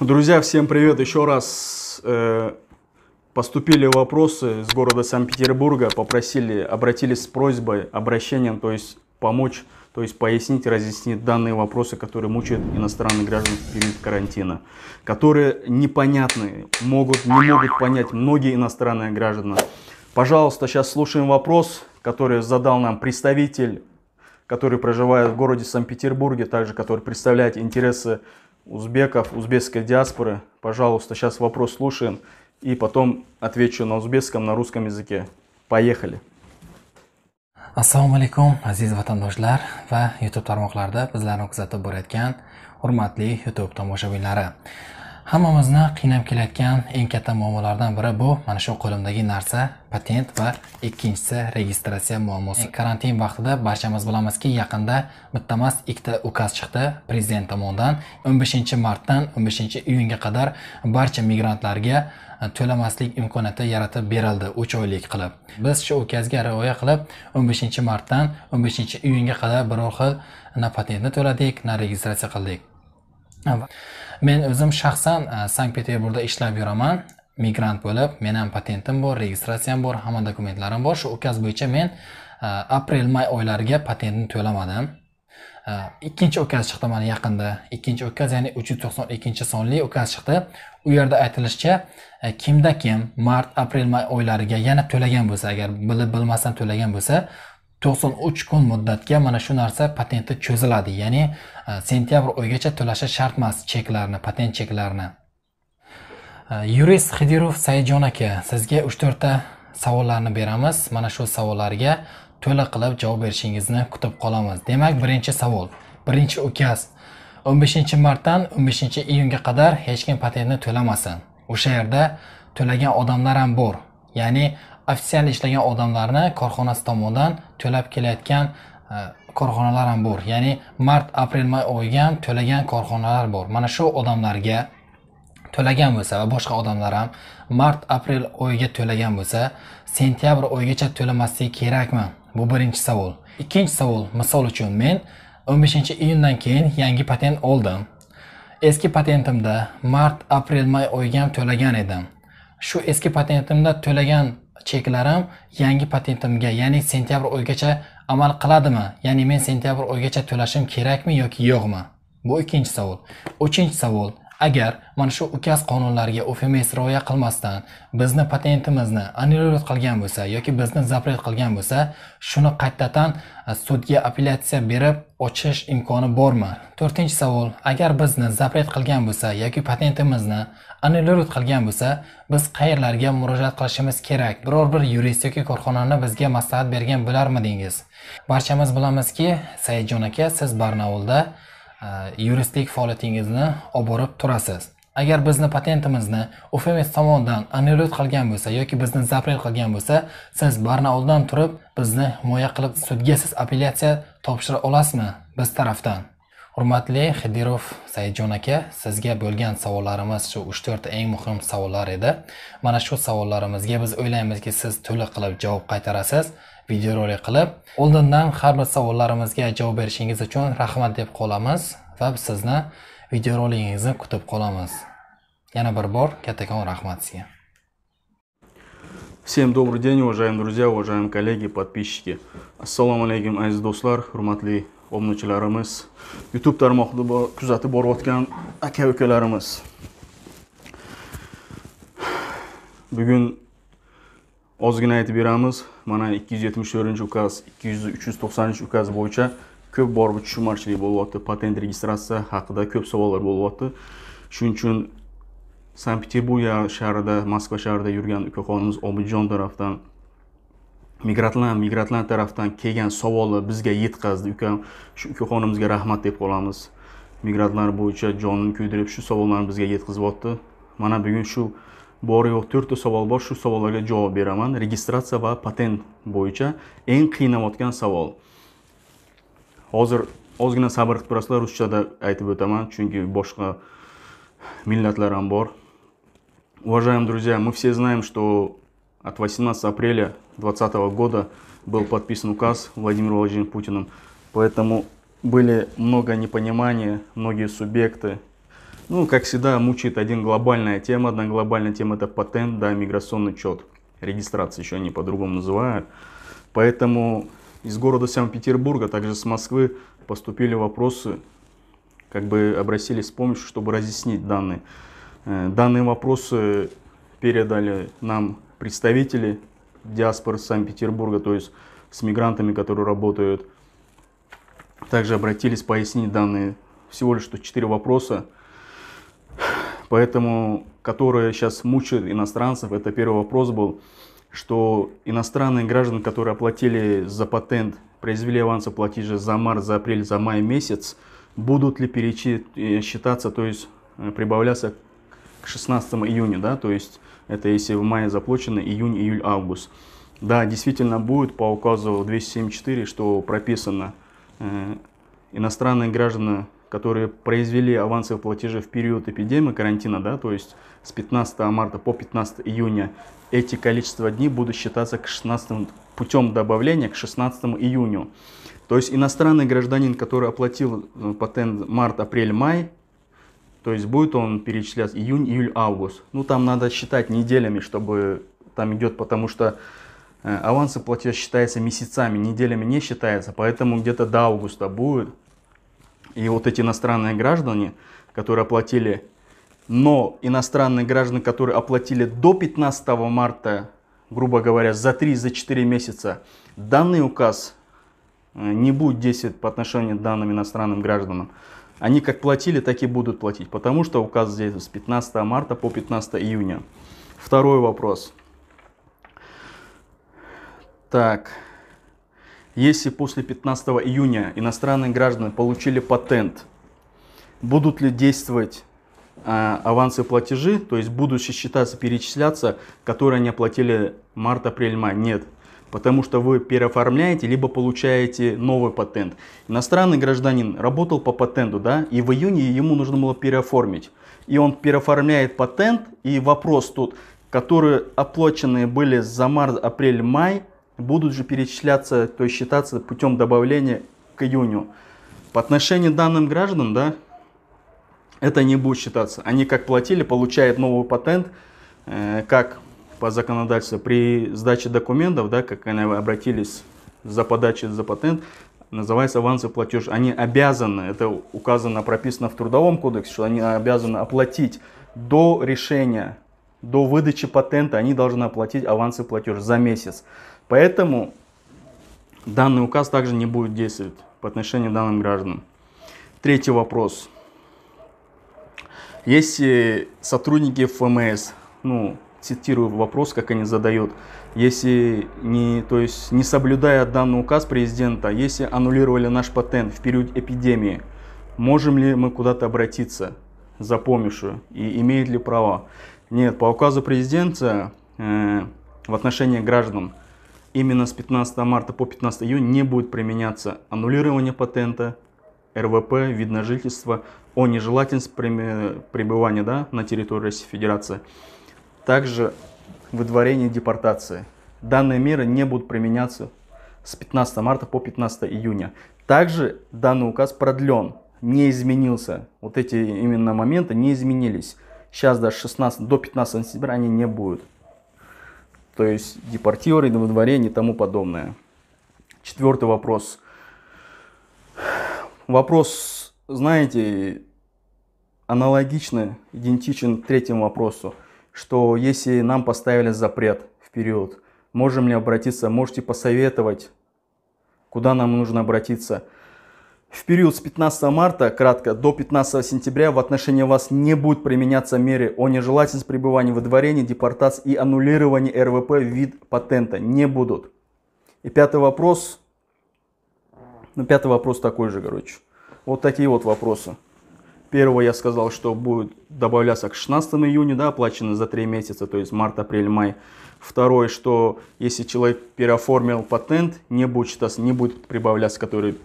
Друзья, всем привет еще раз. Э, поступили вопросы с города Санкт-Петербурга, попросили, обратились с просьбой, обращением, то есть помочь, то есть пояснить, разъяснить данные вопросы, которые мучают иностранных граждан в период карантина, которые непонятны, могут, не могут понять многие иностранные граждане. Пожалуйста, сейчас слушаем вопрос, который задал нам представитель, который проживает в городе Санкт-Петербурге, также который представляет интересы узбеков, узбекской диаспоры. Пожалуйста, сейчас вопрос слушаем и потом отвечу на узбекском, на русском языке. Поехали. assalomu alaykum aziz vatandoshlar va youtube tarmoqlarida bizlarni kuzatib borayotgan hurmatli youtube tomoshabinlari hammamizni qiynab kelayotgan eng katta muammolardan biri bu mana shu qo'limdagi narsa patent va ikkinchisi registratsiya muammosi e, karantin vaqtida barchamiz bilamizki yaqinda bitta emas ikkita ukaz chiqdi prezident tomonidan 15 martdan 15 iyunga qadar barcha migrantlarga e, to'lamaslik imkoniyati yaratib berildi 3 oylik qilib biz shu ukazga rioya qilib 15 martdan 15 iyunga qadar biror xil na patentni to'ladik na registratsiya qildik men o'zim shaxsan e, sankt peterburgda ishlab yuraman migrant bo'lib men ham patentim bor registratsiyam bor hamma dokumentlarim bor shu ukaz bo'yicha men e, aprel may oylariga patentni to'lamadim e, ikkinchi ukaz chiqdi mana yaqinda ikkinchi ukaz ya'ni uch yuz to'qson ikkinchi sonli ukaz chiqdi u yerda aytilishicha kimda kim mart aprel may oylariga yana to'lagan bo'lsa agar bilib bilmasdan to'lagan bo'lsa to'qson uch kun muddatga mana shu narsa patenti cho'ziladi ya'ni e, sentyabr oyigacha to'lashi shart emas cheklarni patent cheklarini e, yurist xidirov saidjon aka sizga uch to'rtta savollarni beramiz mana shu savollarga to'la qilib javob berishingizni kutib qolamiz demak birinchi savol birinchi ukaz 15 martdan 15 iyunga qadar hech kim patentni to'lamasin o'sha yerda to'lagan odamlar ham bor ya'ni ofitsial ishlagan odamlarni korxonasi tomonidan to'lab kelayotgan e, korxonalar ham bor ya'ni mart aprel may oyiga ham to'lagan korxonalar bor mana shu odamlarga to'lagan bo'lsa va boshqa odamlar ham mart aprel oyiga to'lagan bo'lsa sentyabr oyigacha to'lamasligi kerakmi bu birinchi savol ikkinchi savol misol uchun men 15 iyundan keyin yangi patent oldim eski patentimda mart aprel may oyiga ham to'lagan edim shu eski patentimda to'lagan cheklarim yangi patentimga ya'ni sentyabr oyigacha amal qiladimi ya'ni men sentyabr oyigacha to'lashim kerakmi yoki yo'qmi bu ikkinchi savol uchinchi savol agar mana shu ukaz qonunlariga ofms rioya qilmasdan bizni patentimizni annullyot qilgan bo'lsa yoki bizni запрет qilgan bo'lsa shuni qaytadan e, sudga apellyatsiya berib ochish imkoni bormi to'rtinchi savol agar bizni запрет qilgan bo'lsa yoki patentimizni annullyot qilgan bo'lsa biz qayerlarga murojaat qilishimiz kerak biror bir yurist yoki korxonani bizga maslahat bergan bo'larmidingiz barchamiz bilamizki saidjon aka siz barnaulda yuristlik э, faoliyatingizni olib borib turasiz agar bizni patentimizni ufms tomonidan annulyot qilgan bo'lsa yoki bizni zapret qilgan bo'lsa siz oldidan turib bizni himoya qilib sudga siz apellyatsiya topshira olasizmi biz tarafdan hurmatli xidirov saidjon aka sizga bo'lgan savollarimiz shu uch to'rtta eng muhim savollar edi mana shu savollarimizga biz o'ylaymizki siz to'liq qilib javob qaytarasiz videorolik qilib oldindan har bir savollarimizga javob berishingiz uchun rahmat deb qolamiz va sizni videoroligingizni kutib qolamiz yana bir bor kattakon rahmat sizga Всем добрый день, уважаемые друзья, уважаемые коллеги, подписчики. assalomu алейкум, азиз do'stlar hurmatli obunachilarimiz YouTube tarmog'ida kuzatib borayotgan aka ukalarimiz bugun ozgina aytib beramiz mana 274 ukaz 200 390 ukaz bo'yicha ko'p bor bu tushunmovchilik bo'lyapti patent registratsiya haqida ko'p savollar bo'lyapti shuning uchun sankt peterburg shahrida moskva shahrida yurgan ukaxonimiz obidjon tarafdan migrantlar migrantlar tarafdan kelgan savollar bizga yetkazdi ukam shu ukaxonimizga rahmat deb qolamiz migrantlar bo'yicha jonini kuydirib shu savollarni bizga yetkazyapti mana bugun shu bor yo'q to'rtta savol bor shu savollarga javob beraman registratsiya va patent bo'yicha eng qiynayotgan savol hozir ozgina sabr qilib turasizlar ruschada aytib o'taman chunki boshqa millatlar ham бор. Уважаемые друзья, мы все знаем, что от 18 апреля 2020 года был подписан указ Владимиром Владимировичем Путиным, поэтому были много непонимания, многие субъекты ну, как всегда, мучает один глобальная тема. Одна глобальная тема это патент, да, миграционный чет. Регистрация, еще они по-другому называют. Поэтому из города Санкт-Петербурга, также с Москвы поступили вопросы, как бы обратились с помощью, чтобы разъяснить данные. Э, данные вопросы передали нам представители диаспоры Санкт-Петербурга, то есть с мигрантами, которые работают. Также обратились пояснить данные. Всего лишь что четыре вопроса Поэтому, которые сейчас мучают иностранцев, это первый вопрос был, что иностранные граждане, которые оплатили за патент, произвели авансы платежи за март, за апрель, за май месяц, будут ли пересчитаться, э, то есть э, прибавляться к 16 июня, да, то есть это если в мае заплачено, июнь, июль, август. Да, действительно будет по указу 274, что прописано, э, иностранные граждане которые произвели авансовые платежи в период эпидемии, карантина, да, то есть с 15 марта по 15 июня, эти количество дней будут считаться к 16 путем добавления к 16 июню. То есть иностранный гражданин, который оплатил э, патент март, апрель, май, то есть будет он перечислять июнь, июль, август. Ну там надо считать неделями, чтобы там идет, потому что э, авансы платеж считается месяцами, неделями не считается, поэтому где-то до августа будет. И вот эти иностранные граждане, которые оплатили, но иностранные граждане, которые оплатили до 15 марта, грубо говоря, за 3-4 за месяца, данный указ э, не будет действовать по отношению к данным иностранным гражданам. Они как платили, так и будут платить, потому что указ здесь с 15 марта по 15 июня. Второй вопрос. Так, если после 15 июня иностранные граждане получили патент, будут ли действовать а, авансы платежи, то есть будут считаться, перечисляться, которые они оплатили март, апрель, май? Нет. Потому что вы переоформляете, либо получаете новый патент. Иностранный гражданин работал по патенту, да, и в июне ему нужно было переоформить. И он переоформляет патент, и вопрос тут, которые оплаченные были за март, апрель, май – будут же перечисляться, то есть считаться путем добавления к июню. По отношению к данным гражданам, да, это не будет считаться. Они как платили, получают новый патент, э, как по законодательству при сдаче документов, да, как они обратились за подачей за патент, называется авансовый платеж. Они обязаны, это указано, прописано в Трудовом кодексе, что они обязаны оплатить до решения, до выдачи патента, они должны оплатить авансовый платеж за месяц. Поэтому данный указ также не будет действовать по отношению к данным гражданам. Третий вопрос. Если э, сотрудники ФМС, ну, цитирую вопрос, как они задают, если не, то есть не соблюдая данный указ президента, если аннулировали наш патент в период эпидемии, можем ли мы куда-то обратиться за помощью и имеет ли право? Нет, по указу президента э, в отношении граждан именно с 15 марта по 15 июня не будет применяться аннулирование патента, РВП, вид на жительство, о нежелательности пребывания да, на территории Российской Федерации, также выдворение депортации. Данные меры не будут применяться с 15 марта по 15 июня. Также данный указ продлен, не изменился. Вот эти именно моменты не изменились. Сейчас до 16, до 15 сентября они не будут то есть депортировали, дворе и тому подобное. Четвертый вопрос. Вопрос, знаете, аналогично идентичен третьему вопросу, что если нам поставили запрет в период, можем ли обратиться, можете посоветовать, куда нам нужно обратиться – в период с 15 марта, кратко, до 15 сентября в отношении вас не будет применяться меры о нежелательности пребывания во дворении, депортации и аннулировании РВП вид патента. Не будут. И пятый вопрос. Ну, пятый вопрос такой же, короче. Вот такие вот вопросы. Первого я сказал, что будет добавляться к 16 июня, да, оплачено за 3 месяца, то есть март, апрель, май. Второе, что если человек переоформил патент, не будет считаться, не будет прибавляться, который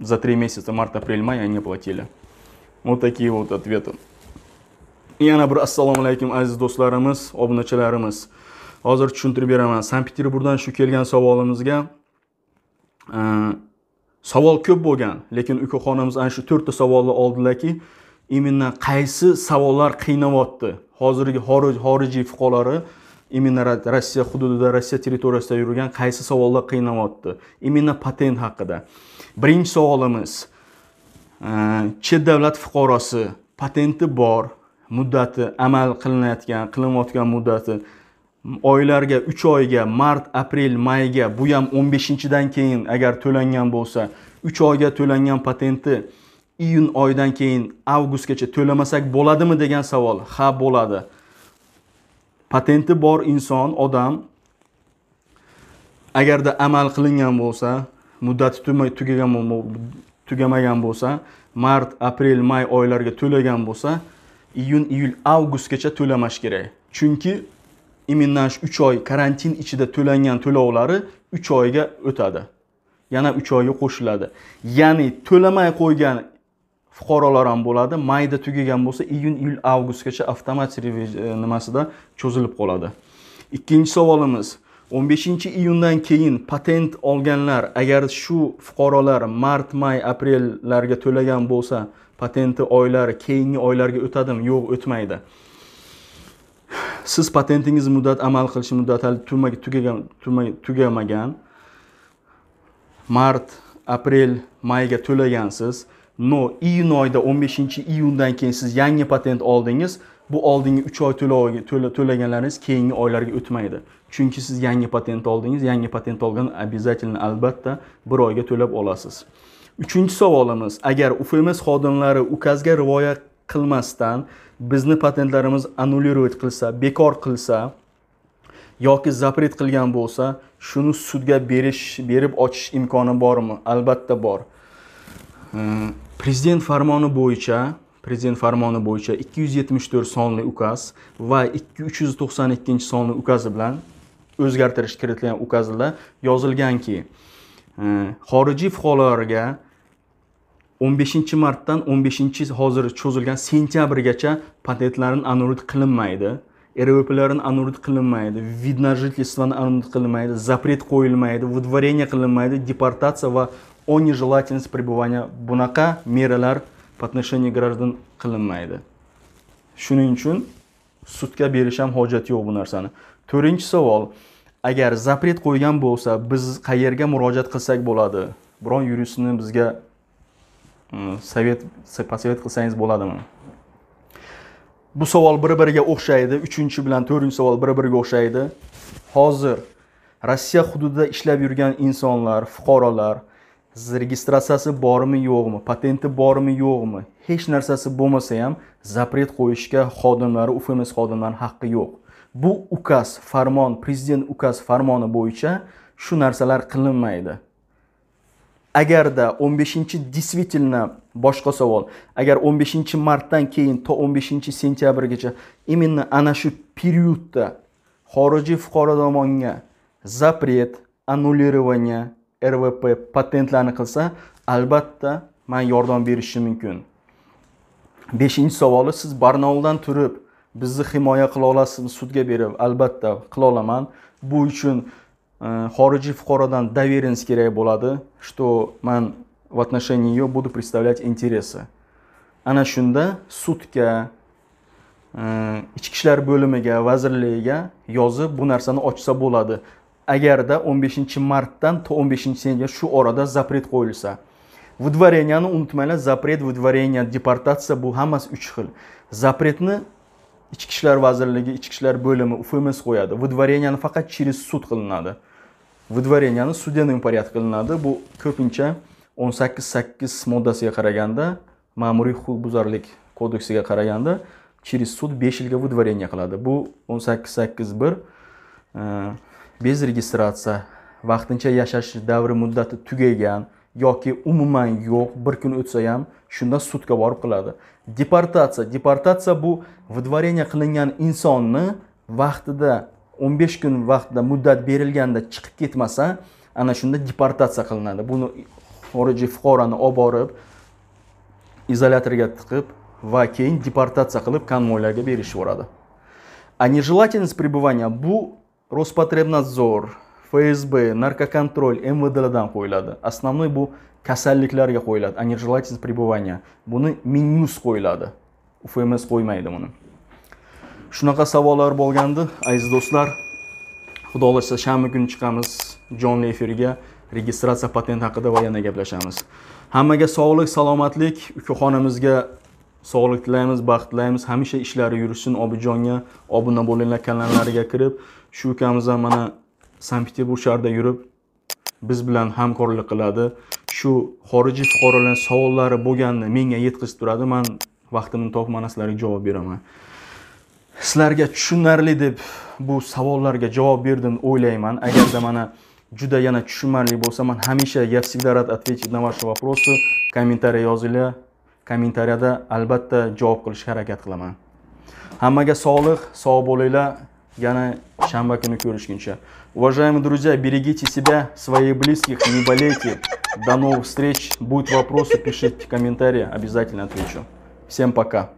за три месяца, март, апрель, май, они платили. Вот такие вот ответы. Яна bir assalomu alaykum aziz do'stlarimiz, obunachilarimiz. Hozir tushuntirib beraman. Sankt Peterburgdan shu kelgan savolimizga e, savol ko'p bo'lgan, lekin ukaxonamiz ana shu 4 ta savolni именно qaysi savollar qiynavyapti? Hozirgi xorijiy fuqarolari именно Rossiya hududida, Rossiya territoriyasida yurgan qaysi savollar qiynavyapti? Именно patent haqida. birinchi savolimiz e, chet davlat fuqarosi patenti bor muddati amal qilinayotgan qilinayotgan muddati oylarga 3 oyga mart aprel mayga bu ham 15-dan keyin agar to'langan bo'lsa 3 oyga to'langan patenti iyun oyidan keyin avgustgacha to'lamasak bo'ladimi degan savol ha bo'ladi patenti bor inson odam agarda amal qilingan bo'lsa muddati tugagan tugamagan bo'lsa mart aprel may oylarga to'lagan bo'lsa iyun iyul avgustgacha to'lamash kerak chunki именно uch oy karantin ichida to'langan to'lovlari uch oyga o'tadi yana uch oyga qo'shiladi ya'ni to'lamay qo'ygan fuqarolar ham bo'ladi mayda tugagan bo'lsa iyun iyul avgustgacha avtomatik e, nimasida cho'zilib qoladi ikkinchi savolimiz 15 iyundan keyin patent olganlar agar shu fuqarolar mart may aprellarga to'lagan bo'lsa patenti oylar keyingi oylarga o'tadimi yo'q o'tmaydi siz patentingiz muddat amal qilish muddati hali tugamagan mart aprel mayga to'lagansiz no iyun oyida 15 iyundan keyin siz yangi patent oldingiz bu oldingi 3 oy to'loviga to'laganlaringiz keyingi oylarga o'tmaydi chunki siz yangi patent oldingiz yangi patent olgan обязательно albatta bir oyga to'lab olasiz uchinchi savolimiz agar ufms xodimlari ukazga rioya qilmasdan bizni patentlarimiz annulirovat qilsa bekor qilsa yoki запрет qilgan bo'lsa shuni sudga berish berib ochish imkoni bormi albatta bor prezident farmoni bo'yicha Prezident farmoni bo'yicha 274 sonli ukaz va 392 sonli ukazi bilan o'zgartirish kiritilgan ukazda yozilganki, e, xorijiy fuqarolarga 15 martdan 15 hozir cho'zilgan sentyabrgacha patentlarini anulit qilinmaydi. rvplarini anulit qilinmaydi вид жительствоni anulit qilinmaydi запрет qo'yilmaydi выдворение qilinmaydi deportatsiya va о нежелательность пребывания bunaqa meralar по отношению граждан qilinmaydi shuning uchun sudga berish ham hojati yo'q bu narsani to'rtinchi savol agar zapret qo'ygan bo'lsa biz qayerga murojaat qilsak bo'ladi biron yuristni bizga hm, sovet посовет qilsangiz bo'ladimi bu savol bir biriga o'xshaydi uchinchi bilan to'rtinchi savol bir biriga o'xshaydi hozir rossiya hududida ishlab yurgan insonlar fuqarolar siz registratsiyasi bormi yo'qmi patenti bormi yo'qmi hech narsasi bo'lmasa ham zapret qo'yishga xodimlari ufms xodimlari haqqi yo'q bu ukaz farmon prezident ukaz farmoni bo'yicha shu narsalar qilinmaydi agarda 15 действительно boshqa savol agar 15 martdan keyin to 15 sentyabrgacha именно ana shu periodda xorijiy fuqaro tomonga запрет аннулирование rvp patentlarni qilsa albatta man yordam berishim mumkin beshinchi savoli siz barnauldan turib bizni himoya qila olasizmi sudga berib albatta qila olaman bu uchun e, xorijiy fuqarodan доверенность kerak bo'ladi что man в отношении ее буду представлять интересы ana shunda sudga e, ichki ishlar bo'limiga vazirligiga yozib bu narsani ochsa bo'ladi agarda 15 martdan to 15 sentyabr shu orada запрет qo'yilsa выдворенияni unutmanglar запрет выдворение deportatsiya bu hammasi uch xil запретni ichki ishlar vazirligi ichki ishlar bo'limi ufms qo'yadi выдворенияni faqat через sud qilinadi выдворенияni судебный порядок qilinadi bu ko'pincha 188 moddasiga qaraganda ma'muriy huquqbuzarlik kodeksiga qaraganda через sud besh yilga выдворение qiladi bu 18.8.1 bir e, bez registratsiya vaqtincha yashash davri muddati tugagan yoki umuman yo'q bir kun o'tsa ham shunda sudga borib qiladi deportatsiya deportatsiya bu выдворение qilingan insonni vaqtida 15 kun vaqtida muddat berilganda chiqib ketmasa ana shunda deportatsiya qilinadi buni xorijiy fuqaroni olib borib izolyatorga tiqib va keyin deportatsiya qilib konvoylarga berishib yuboradi а нежелательность пребывания bu Роспотребнадзор, ФСБ, наркоконтроль, МВД дан койлады. Основной бу касалликларге койлады, а не желательность пребывания. Буны минус койлады. УФМС коймайды муны. Шунака савалар болганды, айз достлар. Худа олашса шамы гүн чыкамыз, Джон Лейферге, регистрация патент хақыда вайана гэбляшамыз. Хаммаге саулык, саламатлик, үкі ханымызге sog'lik tilaymiz baxt tilaymiz hamisha ishlari yurishsin obijonga obuna bo'linglar kanallariga kirib shu ukamiz ham mana sankt peterburg shahrida yurib biz bilan hamkorlik qiladi shu xorijiy fuqarolarning savollari bo'lganini menga yetkazib turadi man vaqtimni topib mana sizlarga javob beraman sizlarga tushunarli deb bu savollarga javob berdim o'ylayman agarda mana juda yana tushunarli bo'lsa man hamisha я всегда рад ответить на ваши вопросы комментарий yozinglar kommentariyada albatta javob qilishga harakat qilaman hammaga sog'lik sog' bo'linglar yana shanba kuni ko'rishguncha уважаемые друзья берегите себя своих близких не болейте до новых встреч будут вопросы пишите комментарии обязательно отвечу всем пока